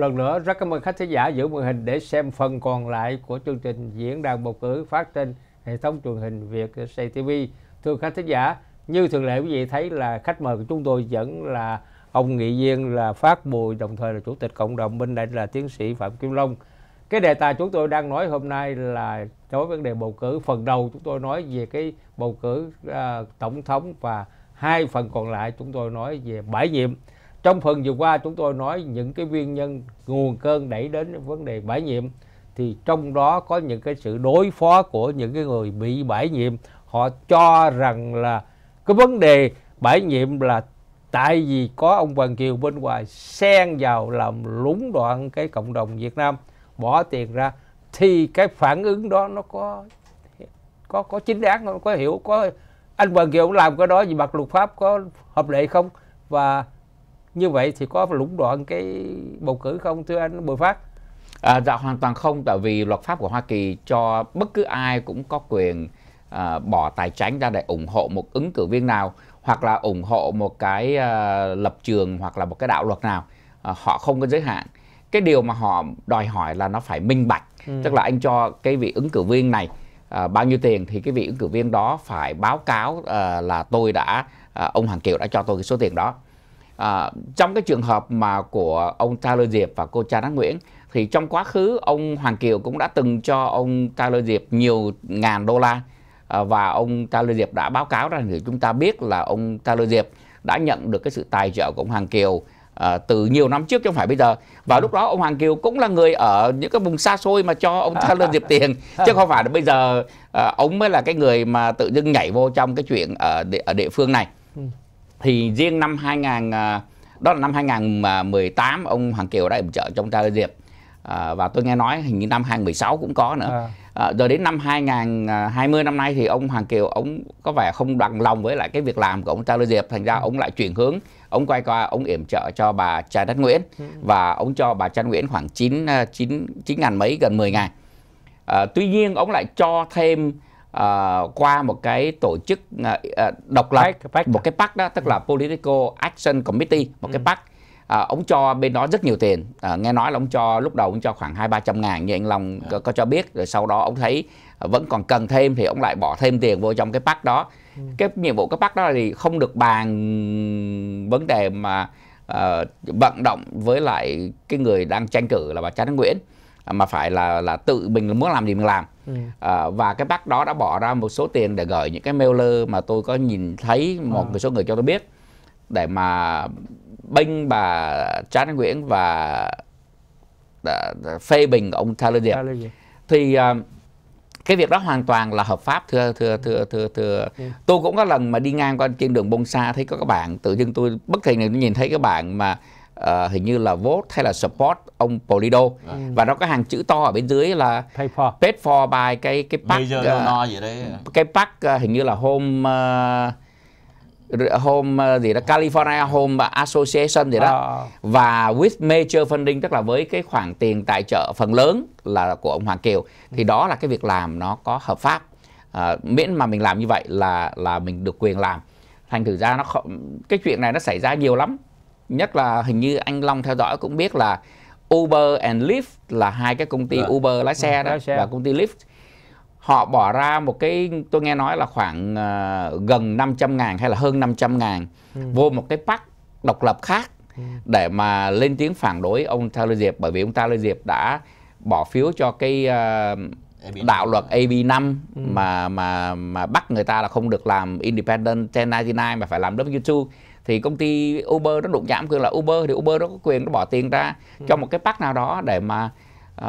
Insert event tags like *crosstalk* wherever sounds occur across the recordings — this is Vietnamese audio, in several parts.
lần nữa rất cảm ơn khách thính giả giữ màn hình để xem phần còn lại của chương trình diễn đàn bầu cử phát trên hệ thống truyền hình Việt Say TV. Thưa khách thính giả, như thường lệ quý vị thấy là khách mời của chúng tôi vẫn là ông nghị viên là Phát Bùi đồng thời là chủ tịch cộng đồng bên đây là tiến sĩ Phạm Kim Long. Cái đề tài chúng tôi đang nói hôm nay là đối vấn đề bầu cử. Phần đầu chúng tôi nói về cái bầu cử uh, tổng thống và hai phần còn lại chúng tôi nói về bãi nhiệm trong phần vừa qua chúng tôi nói những cái nguyên nhân nguồn cơn đẩy đến vấn đề bãi nhiệm thì trong đó có những cái sự đối phó của những cái người bị bãi nhiệm họ cho rằng là cái vấn đề bãi nhiệm là tại vì có ông Hoàng Kiều bên ngoài xen vào làm lúng đoạn cái cộng đồng Việt Nam bỏ tiền ra thì cái phản ứng đó nó có có có chính đáng không có hiểu có anh Hoàng Kiều làm cái đó gì mặt luật pháp có hợp lệ không và như vậy thì có lũng đoạn cái bầu cử không thưa anh Bùi Phát? À, dạ hoàn toàn không tại vì luật pháp của Hoa Kỳ cho bất cứ ai cũng có quyền à, bỏ tài tránh ra để ủng hộ một ứng cử viên nào hoặc là ủng hộ một cái à, lập trường hoặc là một cái đạo luật nào à, họ không có giới hạn cái điều mà họ đòi hỏi là nó phải minh bạch ừ. tức là anh cho cái vị ứng cử viên này à, bao nhiêu tiền thì cái vị ứng cử viên đó phải báo cáo à, là tôi đã à, ông Hoàng Kiều đã cho tôi cái số tiền đó à, trong cái trường hợp mà của ông Taylor Diệp và cô Cha Đáng Nguyễn thì trong quá khứ ông Hoàng Kiều cũng đã từng cho ông Taylor Diệp nhiều ngàn đô la à, và ông Taylor Diệp đã báo cáo rằng thì chúng ta biết là ông Taylor Diệp đã nhận được cái sự tài trợ của ông Hoàng Kiều à, từ nhiều năm trước chứ không phải bây giờ và ừ. lúc đó ông Hoàng Kiều cũng là người ở những cái vùng xa xôi mà cho ông Taylor Diệp tiền *laughs* chứ không phải là bây giờ à, ông mới là cái người mà tự dưng nhảy vô trong cái chuyện ở địa, ở địa phương này ừ thì riêng năm 2000 à, đó là năm 2018 ông Hoàng Kiều đã yểm trợ trong Trà Diệp à, và tôi nghe nói hình như năm 2016 cũng có nữa. À. À, rồi đến năm 2020 à, năm nay thì ông Hoàng Kiều ông có vẻ không bằng lòng với lại cái việc làm của ông Trà Diệp thành ra ừ. ông lại chuyển hướng ông quay qua ông yểm trợ cho bà Trà Đất Nguyễn ừ. và ông cho bà Trà Nguyễn khoảng 9 9 9 ngàn mấy gần 10 ngàn. À, tuy nhiên ông lại cho thêm uh, qua một cái tổ chức uh, độc lập pack, pack. một cái pack đó tức ừ. là political action committee một ừ. cái pack À, ông cho bên đó rất nhiều tiền à, nghe nói là ông cho lúc đầu ông cho khoảng hai ba trăm ngàn như anh long dạ. có, có cho biết rồi sau đó ông thấy vẫn còn cần thêm thì ông lại bỏ thêm tiền vô trong cái pack đó ừ. cái nhiệm vụ cái pack đó thì không được bàn vấn đề mà uh, vận động với lại cái người đang tranh cử là bà Trần Nguyễn À, mà phải là là tự mình muốn làm gì mình làm ừ. à, và cái bác đó đã bỏ ra một số tiền để gửi những cái mailer mà tôi có nhìn thấy một à. số người cho tôi biết để mà binh bà Trang Nguyễn và đã, à, đã phê bình ông Tyler Diệp thì uh, cái việc đó hoàn toàn là hợp pháp thưa thưa thưa thưa thưa yeah. Ừ. tôi cũng có lần mà đi ngang qua trên đường bông xa thấy có các bạn tự dưng tôi bất thình nhìn thấy các bạn mà uh, hình như là vote hay là support ông Polido à. Ừ. và nó có hàng chữ to ở bên dưới là paid for, paid for by cái cái pack uh, no ờ, gì đấy. cái pack uh, hình như là home uh, Home gì đó California Home Association gì đó à. và with major funding tức là với cái khoản tiền tài trợ phần lớn là của ông Hoàng Kiều thì ừ. đó là cái việc làm nó có hợp pháp à, miễn mà mình làm như vậy là là mình được quyền làm thành thử ra nó không, cái chuyện này nó xảy ra nhiều lắm nhất là hình như anh Long theo dõi cũng biết là Uber and Lyft là hai cái công ty ừ. Uber lái ừ, xe đó lái xe. và công ty Lyft họ bỏ ra một cái tôi nghe nói là khoảng uh, gần 500 ngàn hay là hơn 500 ngàn ừ. vô một cái pack độc lập khác ừ. để mà lên tiếng phản đối ông Taylor Diệp bởi vì ông Taylor Diệp đã bỏ phiếu cho cái uh, đạo luật AB5 ừ. mà mà mà bắt người ta là không được làm independent 1099 mà phải làm W2 thì công ty Uber nó đụng chạm quyền là Uber thì Uber nó có quyền nó bỏ tiền ra ừ. cho một cái pack nào đó để mà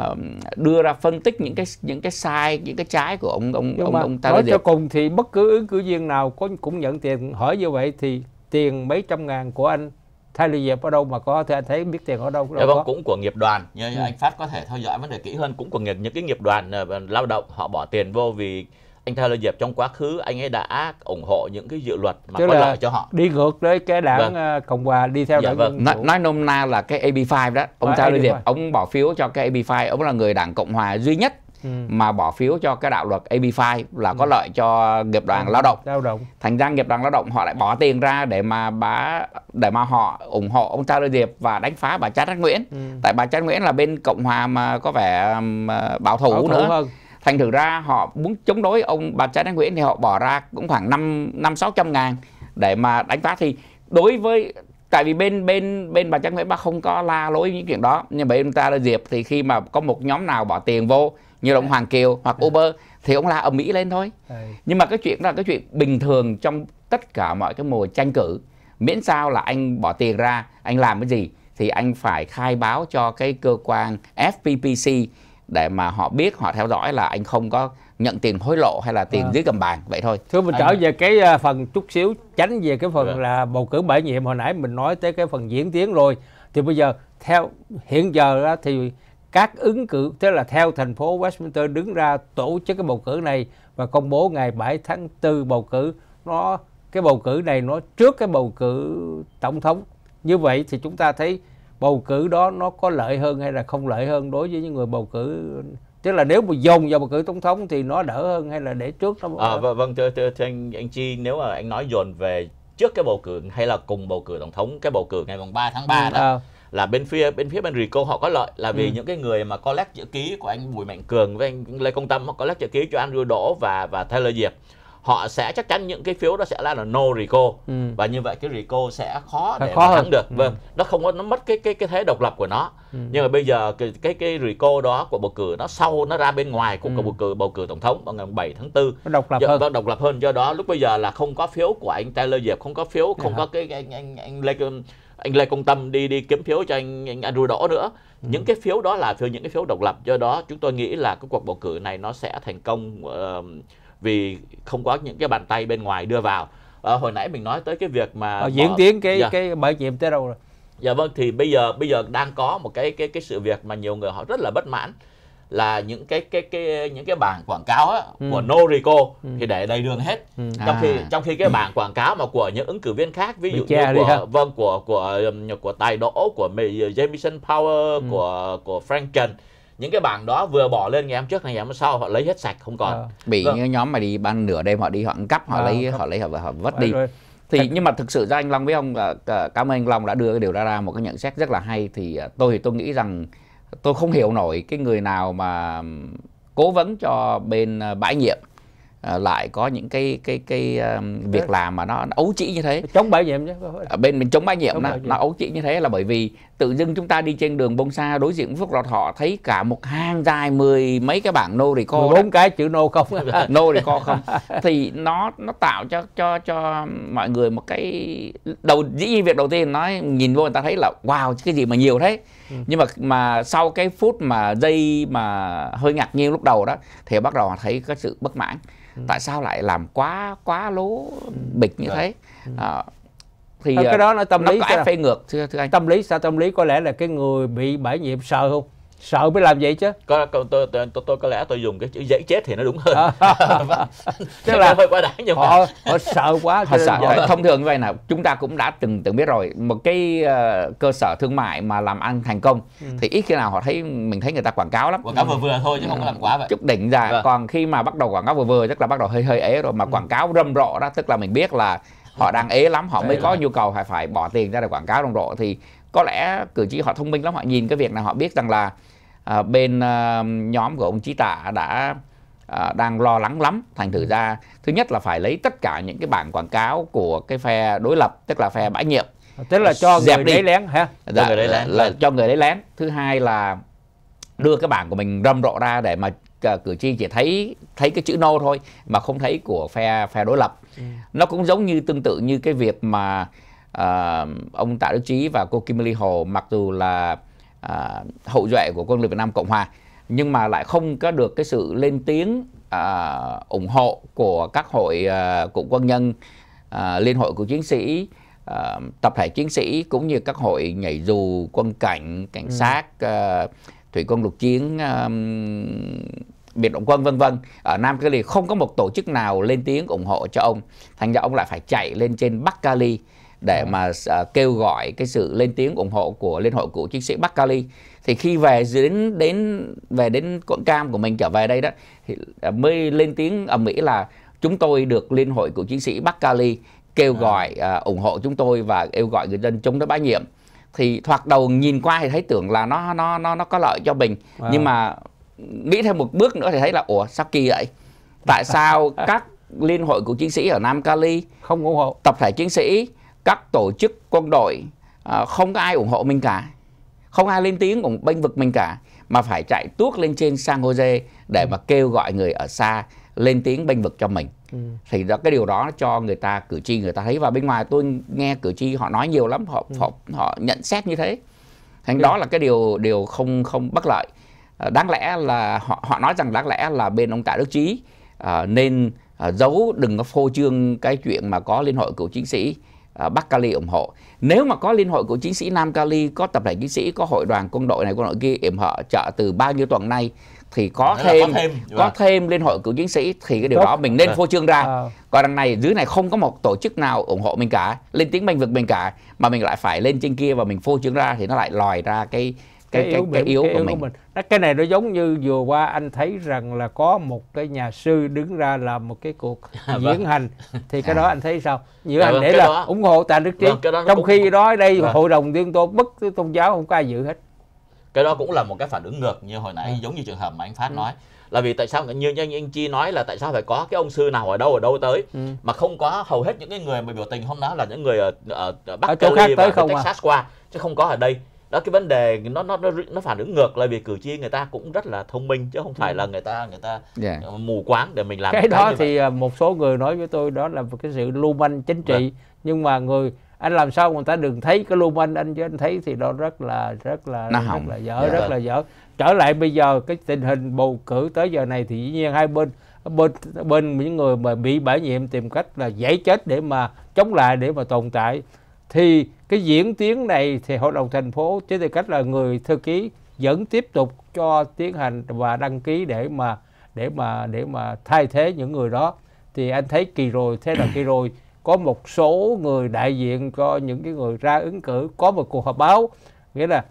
uh, đưa ra phân tích những cái những cái sai những cái trái của ông ông Nhưng ông, ông ta nói cho cùng thì bất cứ ứng cử viên nào có cũng nhận tiền hỏi như vậy thì tiền mấy trăm ngàn của anh thay vì nghiệp ở đâu mà có thì anh thấy biết tiền ở đâu, đâu dạ vâng, có. cũng của nghiệp đoàn như ừ. anh phát có thể theo dõi vấn đề kỹ hơn cũng của nghiệp những cái nghiệp đoàn uh, lao động họ bỏ tiền vô vì anh Tyler Diệp trong quá khứ anh ấy đã ủng hộ những cái dự luật mà Chứ có lợi cho họ đi ngược với cái đảng vâng. À, cộng hòa đi theo dạ, đảng vâng. nói, nói nôm na là cái AB5 đó ông à, Tyler Diệp ông bỏ phiếu cho cái AB5 ông là người đảng cộng hòa duy nhất Ừ. mà bỏ phiếu cho cái đạo luật AB5 là có ừ. lợi cho nghiệp đoàn lao động. lao động. Thành ra nghiệp đoàn lao động họ lại bỏ tiền ra để mà bà để mà họ ủng hộ ông Charles Diệp và đánh phá bà Chát Nguyễn. Ừ. Tại bà Chát Nguyễn là bên Cộng hòa mà có vẻ bảo thủ, bảo thủ nữa. Hơn thành thử ra họ muốn chống đối ông bà Trái Thanh Nguyễn thì họ bỏ ra cũng khoảng năm năm sáu trăm ngàn để mà đánh phá thì đối với tại vì bên bên bên bà Trang Nguyễn bà không có la lối những chuyện đó nhưng mà chúng ta là Diệp thì khi mà có một nhóm nào bỏ tiền vô như là ông Hoàng Kiều hoặc dạ. Uber thì ông la ở Mỹ lên thôi dạ. nhưng mà cái chuyện đó là cái chuyện bình thường trong tất cả mọi cái mùa tranh cử miễn sao là anh bỏ tiền ra anh làm cái gì thì anh phải khai báo cho cái cơ quan FPPC để mà họ biết họ theo dõi là anh không có nhận tiền hối lộ hay là tiền à. dưới cầm bàn vậy thôi thưa mình trở về cái à, phần chút xíu tránh về cái phần dạ. là bầu cử bãi nhiệm hồi nãy mình nói tới cái phần diễn tiến rồi thì bây giờ theo hiện giờ thì các ứng cử tức là theo thành phố Westminster đứng ra tổ chức cái bầu cử này và công bố ngày 7 tháng 4 bầu cử nó cái bầu cử này nó trước cái bầu cử tổng thống như vậy thì chúng ta thấy bầu cử đó nó có lợi hơn hay là không lợi hơn đối với những người bầu cử tức là nếu mà dồn vào bầu cử tổng thống thì nó đỡ hơn hay là để trước nó à, vâng vâng thưa, thưa, thưa anh anh chi nếu mà anh nói dồn về trước cái bầu cử hay là cùng bầu cử tổng thống cái bầu cử ngày mùng 3 tháng 3 đó ừ, à. là bên phía bên phía bên Rico họ có lợi là vì ừ. những cái người mà có lét chữ ký của anh Bùi Mạnh Cường với anh Lê Công Tâm họ có lét chữ ký cho Andrew Đỗ và và Taylor Diệp họ sẽ chắc chắn những cái phiếu đó sẽ là, là no rico ừ. và như vậy cái rico sẽ khó để khó thắng được ừ. vâng nó không có nó mất cái cái cái thế độc lập của nó ừ. nhưng mà bây giờ cái cái cái rico đó của bầu cử nó sau nó ra bên ngoài của ừ. bầu cử bầu cử tổng thống vào ngày 7 tháng 4 độc lập do, hơn vâng, độc lập hơn do đó lúc bây giờ là không có phiếu của anh Taylor Diệp không có phiếu không dạ. có cái anh anh anh Lê anh Lê Công Tâm đi đi kiếm phiếu cho anh anh, anh Rui Đỗ nữa ừ. những cái phiếu đó là phiếu những cái phiếu độc lập do đó chúng tôi nghĩ là cái cuộc bầu cử này nó sẽ thành công uh, vì không có những cái bàn tay bên ngoài đưa vào à, hồi nãy mình nói tới cái việc mà à, diễn tiến cái dạ. cái mở nhiệm tới đâu rồi dạ vâng thì bây giờ bây giờ đang có một cái cái cái sự việc mà nhiều người họ rất là bất mãn là những cái cái cái những cái bảng quảng cáo á, ừ. của Norico ừ. thì để đầy đường hết ừ. À. trong khi à. trong khi cái bảng quảng cáo mà của những ứng cử viên khác ví dụ như của vâng của của của, um, của tài đỗ của Jameson Power ừ. của của Franken những cái bảng đó vừa bỏ lên ngày hôm trước ngày hôm sau họ lấy hết sạch không còn à. bị vâng. những nhóm mà đi ban nửa đêm họ đi họ ăn cắp họ à, lấy cấp. họ lấy họ, họ vất đi thì nhưng mà thực sự ra anh Long với ông ờ, cảm ơn anh Long đã đưa cái điều ra ra một cái nhận xét rất là hay thì tôi thì tôi nghĩ rằng tôi không hiểu nổi cái người nào mà cố vấn cho bên bãi nhiệm À, lại có những cái cái cái à, việc làm mà nó, nó ấu trĩ như thế chống bãi nhiệm chứ à, bên mình chống bãi nhiệm nó, nó ấu trĩ như thế là bởi vì tự dưng chúng ta đi trên đường bông xa đối diện với phúc lọt họ thấy cả một hang dài mười mấy cái bảng nô rì co bốn cái chữ nô không *laughs* nô rì co không thì nó nó tạo cho cho cho mọi người một cái đầu dĩ nhiên việc đầu tiên nói nhìn vô người ta thấy là wow cái gì mà nhiều thế Ừ. nhưng mà mà sau cái phút mà dây mà hơi ngạc nhiên lúc đầu đó thì bắt đầu thấy có sự bất mãn ừ. tại sao lại làm quá quá lố bịch như dạ. thế ừ. à, thì ờ, cái đó nó ờ, tâm nó lý có phê ngược thưa, thưa anh tâm lý sao tâm lý có lẽ là cái người bị bãi nhiệm sợ không sợ mới làm vậy chứ có tôi tôi, tôi tôi tôi có lẽ tôi dùng cái chữ dễ chết thì nó đúng hơn à, *laughs* vâng. *laughs* tức là hơi quá đáng nhưng họ mà. họ sợ quá họ sợ vậy. thông thường như vậy nào chúng ta cũng đã từng từng biết rồi một cái uh, cơ sở thương mại mà làm ăn thành công ừ. thì ít khi nào họ thấy mình thấy người ta quảng cáo lắm quảng cáo vừa vừa thôi chứ ừ. không có làm quá vậy chút đỉnh ra vâng. còn khi mà bắt đầu quảng cáo vừa vừa tức là bắt đầu hơi hơi ế rồi mà ừ. quảng cáo rầm rộ đó tức là mình biết là họ đang ế lắm họ Đấy mới là... có nhu cầu phải phải bỏ tiền ra để quảng cáo rầm rộ thì có lẽ cử tri họ thông minh lắm họ nhìn cái việc này họ biết rằng là à, bên à, nhóm của ông Chí Tạ đã à, đang lo lắng lắm thành thử ra thứ nhất là phải lấy tất cả những cái bảng quảng cáo của cái phe đối lập tức là phe bãi nhiệm à, tức là ờ, cho dẹp người đi. đấy lén ha dạ, cho người đấy lén là, là cho người đấy lén thứ hai là đưa cái bảng của mình râm rộ ra để mà à, cử tri chỉ thấy thấy cái chữ nô no thôi mà không thấy của phe phe đối lập ừ. nó cũng giống như tương tự như cái việc mà uh, ông Tạ Đức Chí và cô Kim Ly Hồ mặc dù là à, hậu duệ của quân lực Việt Nam Cộng Hòa nhưng mà lại không có được cái sự lên tiếng à, ủng hộ của các hội à, cựu quân nhân à, liên hội của chiến sĩ à, tập thể chiến sĩ cũng như các hội nhảy dù quân cảnh cảnh ừ. sát à, thủy quân lục chiến à, biệt động quân vân vân ở Nam Cali không có một tổ chức nào lên tiếng ủng hộ cho ông thành ra ông lại phải chạy lên trên Bắc Cali để vâng. mà à, kêu gọi cái sự lên tiếng ủng hộ của liên hội cựu chiến sĩ Bắc Cali thì khi về đến đến về đến quận cam của mình trở về đây đó thì à, mới lên tiếng ở Mỹ là chúng tôi được liên hội cựu chiến sĩ Bắc Cali kêu vâng. gọi uh, ủng hộ chúng tôi và kêu gọi người dân chống đối bá nhiệm thì thoạt đầu nhìn qua thì thấy tưởng là nó nó nó nó có lợi cho mình wow. Vâng. nhưng mà nghĩ thêm một bước nữa thì thấy là ủa sao kỳ vậy tại *laughs* sao các liên hội của chiến sĩ ở Nam Cali không ủng hộ tập thể chiến sĩ các tổ chức quân đội à, không có ai ủng hộ mình cả không ai lên tiếng ủng bênh vực mình cả mà phải chạy tuốt lên trên San Jose để ừ. mà kêu gọi người ở xa lên tiếng bênh vực cho mình ừ. thì đó cái điều đó cho người ta cử tri người ta thấy và bên ngoài tôi nghe cử tri họ nói nhiều lắm họ ừ. họ, họ nhận xét như thế thành ừ. đó là cái điều điều không không bất lợi à, đáng lẽ là họ họ nói rằng đáng lẽ là bên ông Tạ Đức Chí à, nên à, giấu đừng có phô trương cái chuyện mà có liên hội cựu chiến sĩ À, Bắc Cali ủng hộ. Nếu mà có liên hội của chính sĩ Nam Cali, có tập thể chính sĩ, có hội đoàn quân đội này quân đội kia ủng hộ trợ từ bao nhiêu tuần nay thì có Đấy thêm có thêm, có thêm liên hội cựu chính sĩ thì cái điều Tốt. đó mình nên vâng. phô trương ra à. còn đằng này dưới này không có một tổ chức nào ủng hộ mình cả lên tiếng bênh vực mình cả mà mình lại phải lên trên kia và mình phô trương ra thì nó lại lòi ra cái cái, cái yếu, cái, cái yếu, cái yếu của, mình. của mình nó cái này nó giống như vừa qua anh thấy rằng là có một cái nhà sư đứng ra làm một cái cuộc à, *laughs* diễn vâng. hành thì cái à. đó anh thấy sao Như à, dạ hành vâng, để là đó. ủng hộ tà đức trí vâng, trong cũng... khi đó đây vâng. hội đồng tiên tôn bất tôn giáo không có ai giữ hết cái đó cũng là một cái phản ứng ngược như hồi nãy ừ. giống như trường hợp mà anh phát ừ. nói là vì tại sao như, như anh chi nói là tại sao phải có cái ông sư nào ở đâu ở đâu tới ừ. mà không có hầu hết những cái người mà biểu tình hôm đó là những người ở, ở bắc ở Cali tới và không Texas à. qua chứ không có ở đây đó cái vấn đề nó nó nó nó phản ứng ngược là việc cử tri người ta cũng rất là thông minh chứ không phải ừ. là người ta người ta yeah. Dạ. mù quáng để mình làm cái, cái đó thì vậy. À, một số người nói với tôi đó là cái sự lưu manh chính trị yeah. Vâng. nhưng mà người anh làm sao người ta đừng thấy cái lưu manh anh chứ anh thấy thì nó rất là rất là nó rất hỏng. là dở yeah. Dạ rất vâng. là dở trở lại bây giờ cái tình hình bầu cử tới giờ này thì dĩ nhiên hai bên bên bên những người mà bị bãi nhiệm tìm cách là giải chết để mà chống lại để mà tồn tại thì cái diễn tiến này thì hội đồng thành phố với tư cách là người thư ký vẫn tiếp tục cho tiến hành và đăng ký để mà để mà để mà thay thế những người đó thì anh thấy kỳ rồi thế là kỳ rồi có một số người đại diện cho những cái người ra ứng cử có một cuộc họp báo nghĩa là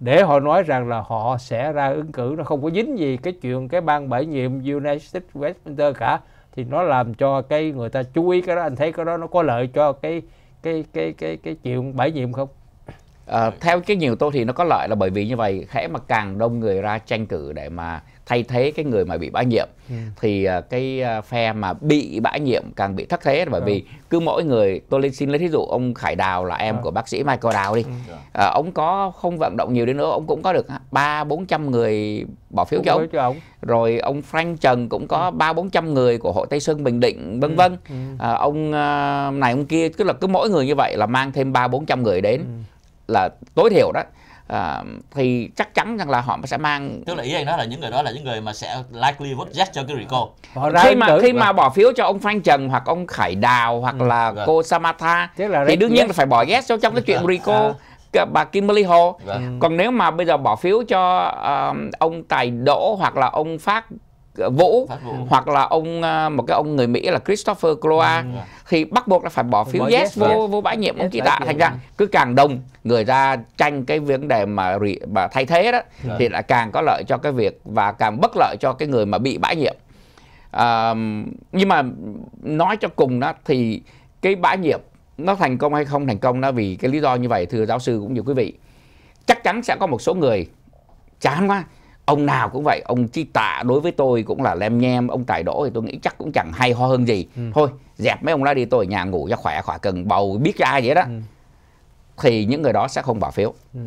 để họ nói rằng là họ sẽ ra ứng cử nó không có dính gì cái chuyện cái ban bãi nhiệm United States Westminster cả thì nó làm cho cái người ta chú ý cái đó anh thấy cái đó nó có lợi cho cái cái cái cái cái chịu bãi nhiệm không À, theo cái nhiều tôi thì nó có lợi là bởi vì như vậy khẽ mà càng đông người ra tranh cử để mà thay thế cái người mà bị bãi nhiệm yeah. Dạ. thì uh, cái ờ, phe mà bị bãi nhiệm càng bị thất thế bởi yeah. Dạ. vì cứ mỗi người tôi lên xin lấy ví dụ ông Khải Đào là em yeah. Dạ. của bác sĩ Michael Đào đi à, ông có không vận động nhiều đến nữa ông cũng có được ba bốn trăm người bỏ phiếu cho ông. cho ông rồi ông Frank Trần cũng có ba bốn trăm người của hội Tây Sơn Bình Định vân vân à, ông uh, này ông kia tức là cứ mỗi người như vậy là mang thêm ba bốn trăm người đến là tối thiểu đó à, thì chắc chắn rằng là họ sẽ mang tức là ý anh nói là những người đó là những người mà sẽ likely vote yes cho cái recall khi mà khi mà bỏ phiếu cho ông Phan Trần hoặc ông Khải Đào hoặc ừ, là rồi. Dạ. cô Samatha là thì đương yes. nhiên là phải bỏ yes cho trong cái chuyện dạ. recall à. bà Kimberly Hồ vâng. Dạ. còn nếu mà bây giờ bỏ phiếu cho uh, ông Tài Đỗ hoặc là ông Phát Vũ, hoặc là ông à, một cái ông người Mỹ là Christopher Cloa ừ. thì bắt buộc là phải bỏ phiếu yes, yes vô yes. vô bãi nhiệm yes, ông Kỳ Tạ thành ra cứ càng đông người ra tranh cái vấn đề mà mà thay thế đó rồi. thì lại càng có lợi cho cái việc và càng bất lợi cho cái người mà bị bãi nhiệm à, nhưng mà nói cho cùng đó thì cái bãi nhiệm nó thành công hay không thành công đó vì cái lý do như vậy thưa giáo sư cũng như quý vị chắc chắn sẽ có một số người chán quá ông nào cũng vậy ông chi tạ đối với tôi cũng là lem nhem ông tài đỗ thì tôi nghĩ chắc cũng chẳng hay ho hơn gì ừ. thôi dẹp mấy ông đó đi tôi ở nhà ngủ cho khỏe khỏa cần bầu biết ra vậy đó ừ. thì những người đó sẽ không bỏ phiếu ừ.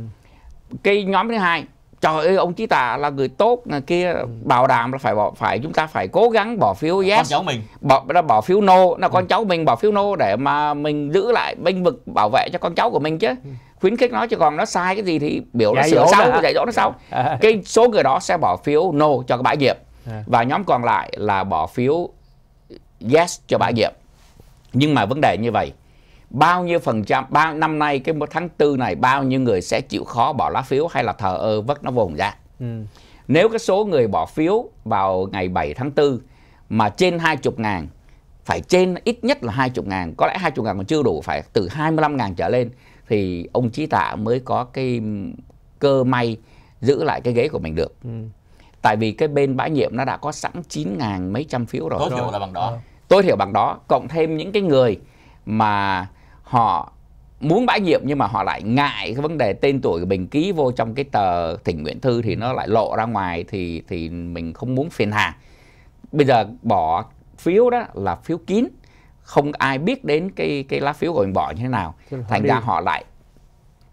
cái nhóm thứ hai trời ơi ông chí tạ là người tốt là kia ừ. bảo đảm là phải bỏ phải chúng ta phải cố gắng bỏ phiếu yes con cháu mình bỏ nó bỏ phiếu no là con ừ. cháu mình bỏ phiếu no để mà mình giữ lại binh vực bảo vệ cho con cháu của mình chứ ừ khuyến khích nó chứ còn nó sai cái gì thì biểu nó sửa sau mà. dạy dỗ nó sau *laughs* à. cái số người đó sẽ bỏ phiếu no cho cái bãi nhiệm à. và nhóm còn lại là bỏ phiếu yes cho bãi nhiệm nhưng mà vấn đề như vậy bao nhiêu phần trăm bao năm nay cái tháng tư này bao nhiêu người sẽ chịu khó bỏ lá phiếu hay là thờ ơ vất nó vùng ra ừ. nếu cái số người bỏ phiếu vào ngày 7 tháng 4 mà trên 20 ngàn phải trên ít nhất là 20 ngàn có lẽ 20 ngàn còn chưa đủ phải từ 25 ngàn trở lên thì ông Chí Tạ mới có cái cơ may giữ lại cái ghế của mình được. Ừ. Tại vì cái bên bãi nhiệm nó đã có sẵn 9 ngàn mấy trăm phiếu rồi. tôi hiểu là bằng đó. Ờ. tôi hiểu bằng đó, cộng thêm những cái người mà họ muốn bãi nhiệm nhưng mà họ lại ngại cái vấn đề tên tuổi của mình ký vô trong cái tờ thỉnh nguyện thư thì nó lại lộ ra ngoài thì thì mình không muốn phiền hà. Bây giờ bỏ phiếu đó là phiếu kín không ai biết đến cái cái lá phiếu của mình bỏ như thế nào thành đi. ra họ lại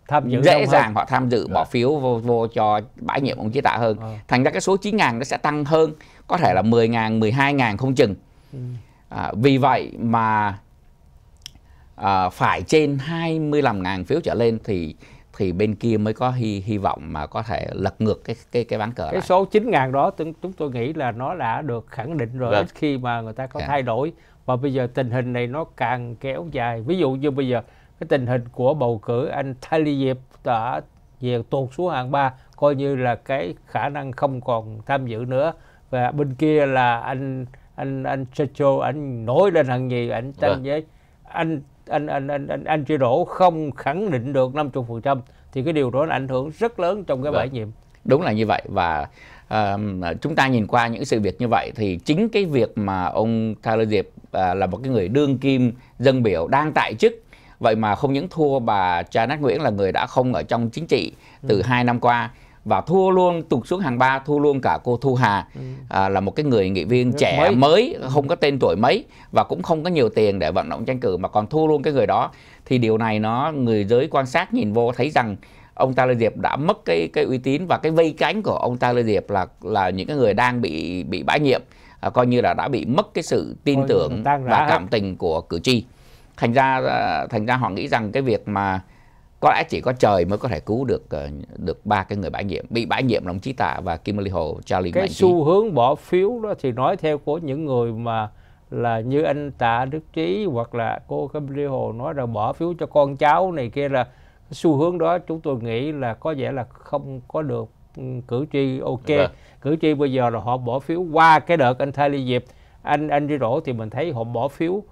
tham dự dễ dàng họ tham dự bỏ dạ. phiếu vô, vô cho bãi nhiệm ông chí tạ hơn à. thành ra cái số 9 ngàn nó sẽ tăng hơn có thể là 10.000 12 ngàn không chừng ừ. à, vì vậy mà à, phải trên 25 ngàn phiếu trở lên thì thì bên kia mới có hy hy vọng mà có thể lật ngược cái cái cái ván cờ cái lại. số 9 ngàn đó chúng chúng tôi nghĩ là nó đã được khẳng định rồi vâng. khi mà người ta có yeah. Dạ. thay đổi và bây giờ tình hình này nó càng kéo dài ví dụ như bây giờ cái tình hình của bầu cử anh Taliev đã về tuột xuống hạng 3 coi như là cái khả năng không còn tham dự nữa và bên kia là anh anh anh Churchill anh nổi lên hạng gì anh tranh vâng. với anh anh anh anh anh anh đổ không khẳng định được 50% thì cái điều đó là ảnh hưởng rất lớn trong cái vâng. bãi nhiệm đúng là như vậy và uh, chúng ta nhìn qua những sự việc như vậy thì chính cái việc mà ông Taylor Diệp uh, à, là một cái người đương kim dân biểu đang tại chức vậy mà không những thua bà Janet Nguyễn là người đã không ở trong chính trị ừ. từ ừ. 2 năm qua và thua luôn tụt xuống hàng ba thua luôn cả cô Thu Hà ừ. à, là một cái người nghị viên trẻ mấy. mới ừ. không có tên tuổi mấy và cũng không có nhiều tiền để vận động tranh cử mà còn thua luôn cái người đó thì điều này nó người giới quan sát nhìn vô thấy rằng ông ta lê Diệp đã mất cái cái uy tín và cái vây cánh của ông ta lê Diệp là là những cái người đang bị bị bãi nhiệm à, coi như là đã bị mất cái sự tin Ôi, tưởng và cảm tình của cử tri thành ra à, thành ra họ nghĩ rằng cái việc mà có lẽ chỉ có trời mới có thể cứu được à, được ba cái người bãi nhiệm bị bãi nhiệm đồng Chí Tạ và Kim Ly Hồ Charlie cái xu hướng bỏ phiếu đó thì nói theo của những người mà là như anh Tạ Đức Trí hoặc là cô Kim Ly Hồ nói là bỏ phiếu cho con cháu này kia là xu hướng đó chúng tôi nghĩ là có vẻ là không có được ừ, cử tri ok à. cử tri bây giờ là họ bỏ phiếu qua cái đợt anh thay ly diệp anh anh đi rổ thì mình thấy họ bỏ phiếu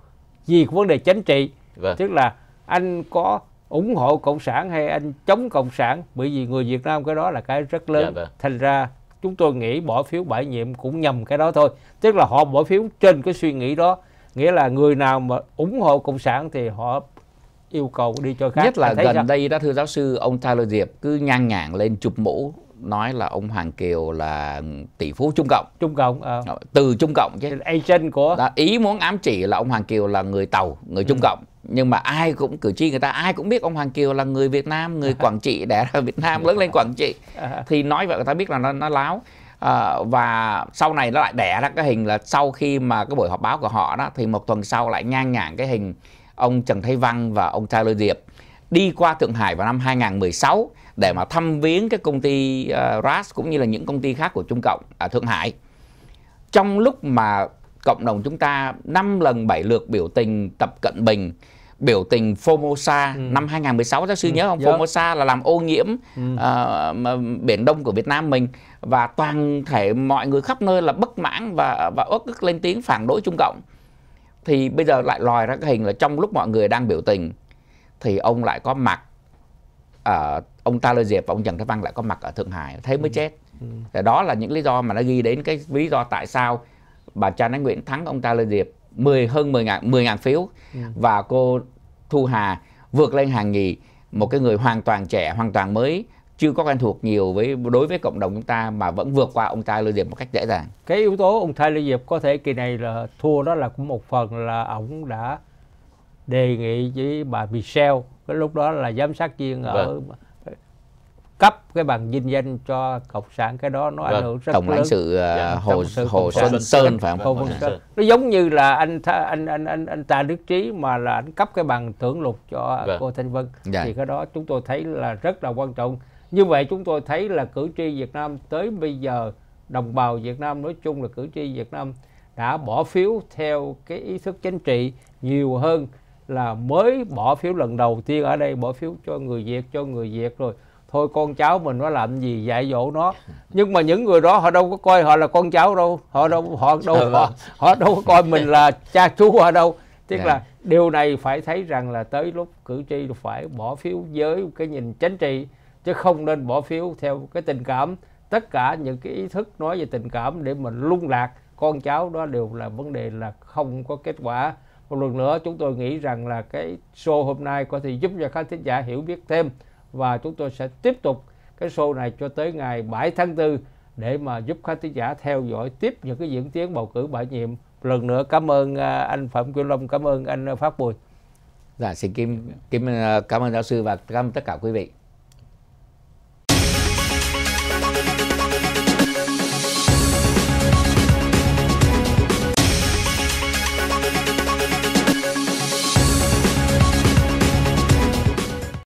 vì vấn đề chính trị vâng. tức là anh có ủng hộ cộng sản hay anh chống cộng sản bởi vì người Việt Nam cái đó là cái rất lớn dạ, vâng. thành ra chúng tôi nghĩ bỏ phiếu bãi nhiệm cũng nhầm cái đó thôi tức là họ bỏ phiếu trên cái suy nghĩ đó nghĩa là người nào mà ủng hộ cộng sản thì họ yêu cầu đi chơi khác nhất là gần sao? đây đó thưa giáo sư ông Tyler Diệp cứ ngang nhảng lên chụp mũ nói là ông Hoàng Kiều là tỷ phú Trung Cộng Trung Cộng à. từ Trung Cộng chứ agent của đó, ý muốn ám chỉ là ông Hoàng Kiều là người tàu người Trung ừ. Cộng nhưng mà ai cũng cử tri người ta ai cũng biết ông Hoàng Kiều là người Việt Nam người *laughs* Quảng Trị đẻ ra Việt Nam lớn lên Quảng Trị à. thì nói vậy người ta biết là nó nó láo à, và sau này nó lại đẻ ra cái hình là sau khi mà cái buổi họp báo của họ đó thì một tuần sau lại ngang nhảng cái hình ông Trần Thái Văn và ông lôi Diệp đi qua Thượng Hải vào năm 2016 để mà thăm viếng cái công ty uh, RAS cũng như là những công ty khác của Trung Cộng ở Thượng Hải. Trong lúc mà cộng đồng chúng ta 5 lần 7 lượt biểu tình Tập Cận Bình, biểu tình Formosa ừ. năm 2016 giáo sư ừ. nhớ không? Dạ. Formosa là làm ô nhiễm ừ. uh, biển Đông của Việt Nam mình và toàn thể mọi người khắp nơi là bất mãn và và ước ức lên tiếng phản đối Trung Cộng thì bây giờ lại lòi ra cái hình là trong lúc mọi người đang biểu tình thì ông lại có mặt ở ờ, ông ta lê diệp và ông trần Thái văn lại có mặt ở thượng hải thế mới ừ. chết ừ. thì đó là những lý do mà nó ghi đến cái lý do tại sao bà Trang Ánh Nguyễn thắng ông ta lê diệp 10 hơn 10 ngàn 10 ngàn phiếu ừ. và cô Thu Hà vượt lên hàng nhì một cái người hoàn toàn trẻ hoàn toàn mới chưa có quen thuộc nhiều với đối với cộng đồng chúng ta mà vẫn vượt qua ông Tyler Diệp một cách dễ dàng. Cái yếu tố ông Tyler Diệp có thể kỳ này là thua đó là cũng một phần là ông đã đề nghị với bà Michelle cái lúc đó là giám sát viên ở vâng. cấp cái bằng dinh danh cho cộng sản cái đó nó vâng. ảnh hưởng rất tổng lãnh sự à, dạ, hồ sự hồ Xuân Sơn, Sơn phải không? Hồ Sơn. Nó giống như là anh anh anh anh anh ta Đức Trí mà là anh cấp cái bằng thưởng lục cho vâng. cô Thanh Vân dạ. thì cái đó chúng tôi thấy là rất là quan trọng như vậy chúng tôi thấy là cử tri Việt Nam tới bây giờ đồng bào Việt Nam nói chung là cử tri Việt Nam đã bỏ phiếu theo cái ý thức chính trị nhiều hơn là mới bỏ phiếu lần đầu tiên ở đây bỏ phiếu cho người Việt cho người Việt rồi thôi con cháu mình nó làm gì dạy dỗ nó nhưng mà những người đó họ đâu có coi họ là con cháu đâu họ đâu họ đâu ừ. họ, họ đâu có coi mình là cha chú họ đâu tức dạ. là điều này phải thấy rằng là tới lúc cử tri phải bỏ phiếu với cái nhìn chính trị chứ không nên bỏ phiếu theo cái tình cảm tất cả những cái ý thức nói về tình cảm để mình lung lạc con cháu đó đều là vấn đề là không có kết quả một lần nữa chúng tôi nghĩ rằng là cái show hôm nay có thể giúp cho khán thính giả hiểu biết thêm và chúng tôi sẽ tiếp tục cái show này cho tới ngày 7 tháng 4 để mà giúp khán thính giả theo dõi tiếp những cái diễn tiến bầu cử bãi nhiệm lần nữa cảm ơn à, anh Phạm Kiều Long cảm ơn anh Pháp Bùi dạ xin kim kim à, cảm ơn giáo sư và cảm ơn tất cả quý vị